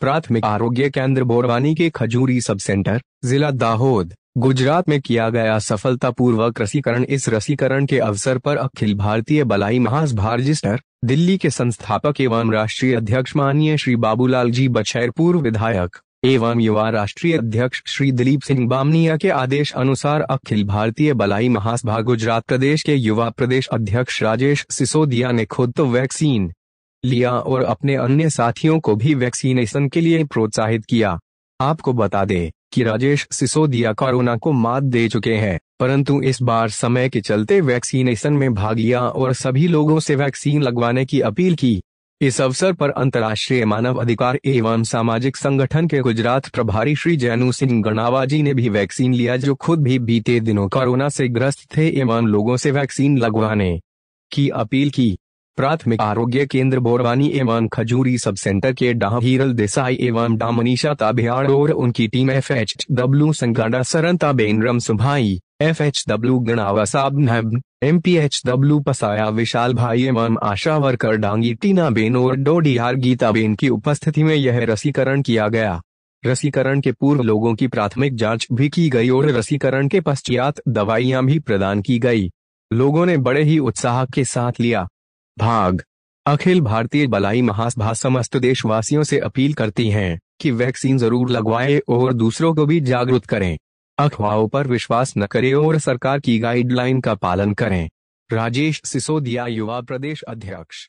प्राथमिक आरोग्य केंद्र बोरवानी के खजूरी सब सेंटर जिला दाहोद गुजरात में किया गया सफलतापूर्वक रसीकरण इस रसीकरण के अवसर पर अखिल भारतीय बलाई महासभारजिस्टर दिल्ली के संस्थापक एवं राष्ट्रीय अध्यक्ष माननीय श्री बाबूलाल जी बछैर पूर्व विधायक एवं युवा राष्ट्रीय अध्यक्ष श्री दिलीप सिंह बामनिया के आदेश अनुसार अखिल भारतीय बलाई महासभा गुजरात प्रदेश के युवा प्रदेश अध्यक्ष राजेश सिसोदिया ने खुद तो वैक्सीन लिया और अपने अन्य साथियों को भी वैक्सीनेशन के लिए प्रोत्साहित किया आपको बता दें कि राजेश सिसोदिया कोरोना को मात दे चुके हैं परंतु इस बार समय के चलते वैक्सीनेशन में भाग लिया और सभी लोगों से वैक्सीन लगवाने की अपील की इस अवसर पर अंतर्राष्ट्रीय मानव अधिकार एवं सामाजिक संगठन के गुजरात प्रभारी श्री जैनू सिंह गणावा जी ने भी वैक्सीन लिया जो खुद भी बीते दिनों कोरोना से ग्रस्त थे एवं लोगों से वैक्सीन लगवाने की अपील की प्राथमिक आरोग्य केंद्र बोरवानी एवं खजूरी सब सेंटर के डा देसाई एवं डा मनीषा और उनकी team F H W Sangada Saranta बेनरम सुभाई F H W Ganava M P H W Pasaya Vishal भाई एवं आशा वर्कर डांगी टीना बेन और डोडीहार गीता बेन की उपस्थिति में यह रसीकरण किया गया रसीकरण के पूर्व लोगों की प्राथमिक जांच भी की गई और रसीकरण के पश्चात दवाइयां भी प्रदान की गई लोगों ने बड़े ही उत्साह के साथ लिया भाग अखिल भारतीय बलाई महासभा समस्त देशवासियों से अपील करती है कि वैक्सीन जरूर लगवाएं और दूसरों को भी जागरूक करें अफवाहों पर विश्वास न करें और सरकार की गाइडलाइन का पालन करें राजेश सिसोदिया युवा प्रदेश अध्यक्ष